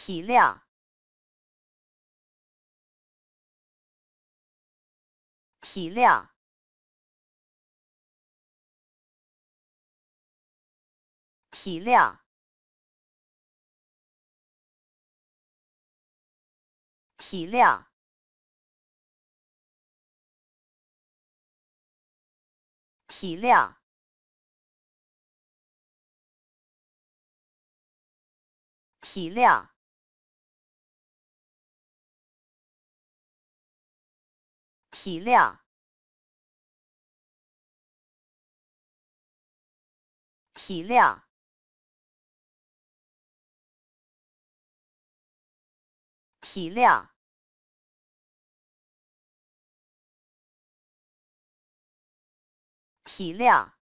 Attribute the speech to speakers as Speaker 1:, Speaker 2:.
Speaker 1: 体谅，体谅，体谅，体谅，体谅，体谅。体谅，体谅，体谅，体谅。